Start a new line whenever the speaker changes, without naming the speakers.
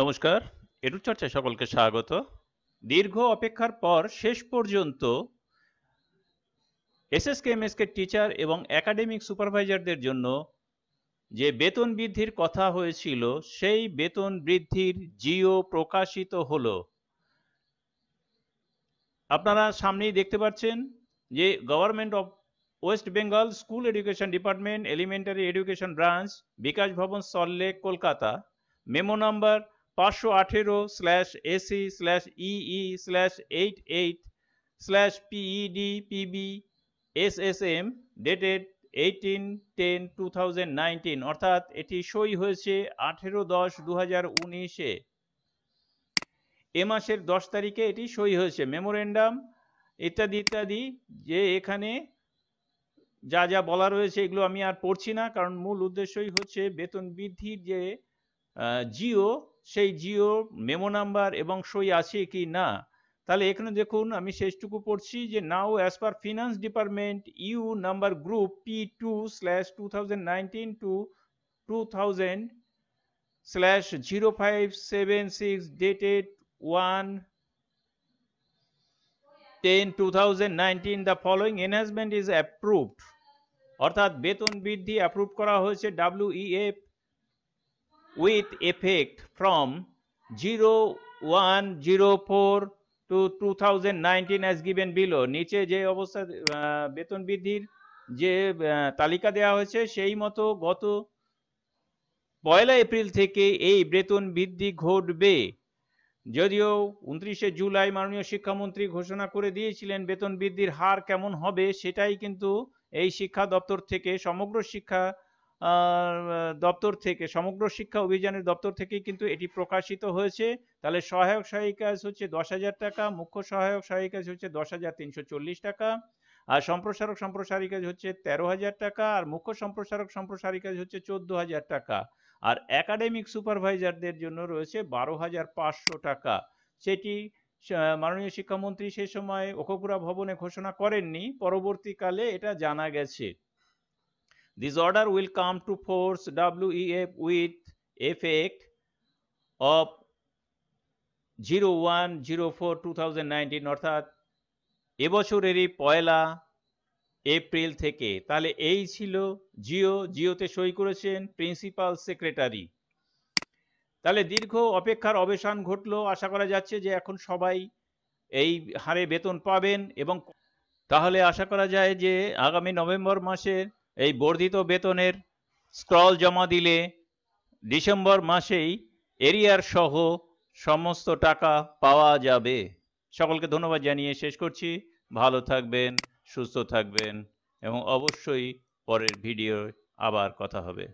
নমস্কার এটুর চর্চায় সকলকে স্বাগত দীর্ঘ অপেক্ষার পর শেষ পর্যন্ত এসএসকেএমএসকে টিচার এবং একাডেমিক সুপারভাইজারদের জন্য যে বেতন বৃদ্ধির কথা হয়েছিল সেই বেতন বৃদ্ধির জিও প্রকাশিত হল আপনারা সামনেই দেখতে পাচ্ছেন যে government of West Bengal school education department elementary education branch Bikash Bhavan Salt Lake Kolkata memo number পাঁচশো আঠেরো slash AC slash EE slash eight eight slash PED PB S S M dated eighteen ten two thousand nineteen অর্থাৎ এটি সই হয়েছে আঠেরো দশ দু উনিশে এ মাসের দশ তারিখে এটি সই হয়েছে মেমোরেন্ডাম ইত্যাদি ইত্যাদি যে এখানে যা যা বলা রয়েছে এগুলো আমি আর পড়ছি না কারণ মূল উদ্দেশ্যই হচ্ছে বেতন বৃদ্ধির যে জিও সেই জিও মেমো নাম্বার এবং সই আছে কি না তাহলে এখানে দেখুন আমি শেষটুকু পড়ছি যে now as per finance department U number group P two slash two thousand two two thousand slash zero five seven six dated one ten two thousand the following enhancement is approved অর্থাৎ বেতন বৃদ্ধি approve করা হয়েছে E F e with effect from 0104 to 2019 as given below নিচে যে অবস্থা বেতন বৃদ্ধির যে তালিকা দেওয়া হয়েছে সেই মতো গত পয়লা এপ্রিল থেকে এই বেতন বৃদ্ধি ঘটবে যদিও উনত্রিশে জুলাই মাননীয় শিক্ষামন্ত্রী ঘোষণা করে দিয়েছিলেন বেতন বৃদ্ধির হার কেমন হবে সেটাই কিন্তু এই শিক্ষা দপ্তর থেকে সমগ্র শিক্ষা দপ্তর থেকে সমগ্র শিক্ষা অভিযানের দপ্তর থেকেই কিন্তু এটি প্রকাশিত হয়েছে তাহলে সহায়ক সহায়িকা হচ্ছে দশ হাজার টাকা মুখ্য সহায়ক সহায়িকা হচ্ছে দশ হাজার তিনশো চল্লিশ টাকা আর সম্প্রসারক সম্প্রসারিকা হচ্ছে তেরো হাজার টাকা আর মুখ্য সম্প্রসারক সম্প্রসারিকা হচ্ছে চোদ্দ হাজার টাকা আর একাডেমিক সুপারভাইজারদের জন্য রয়েছে বারো হাজার পাঁচশো টাকা সেটি মাননীয় শিক্ষামন্ত্রী সে সময় ওখপুরা ভবনে ঘোষণা করেননি পরবর্তীকালে এটা জানা গেছে This order will come to force WEF with effect of 0104 2019 অর্থাৎ এবছরেরই পয়লা এপ্রিল থেকে তাহলে এই ছিল জিও জিওতে সই করেছেন প্রিন্সিপাল সেক্রেটারি তাহলে দীর্ঘ অপেক্ষার অবসান ঘটলো আশা করা যাচ্ছে যে এখন সবাই এই হারে বেতন পাবেন এবং তাহলে আশা করা যায় যে আগামী নভেম্বর মাসের এই বর্ধিত বেতনের স্ক্রল জমা দিলে ডিসেম্বর মাসেই এরিয়ার সহ সমস্ত টাকা পাওয়া যাবে সকলকে ধন্যবাদ জানিয়ে শেষ করছি ভালো থাকবেন সুস্থ থাকবেন এবং অবশ্যই পরের ভিডিও আবার কথা হবে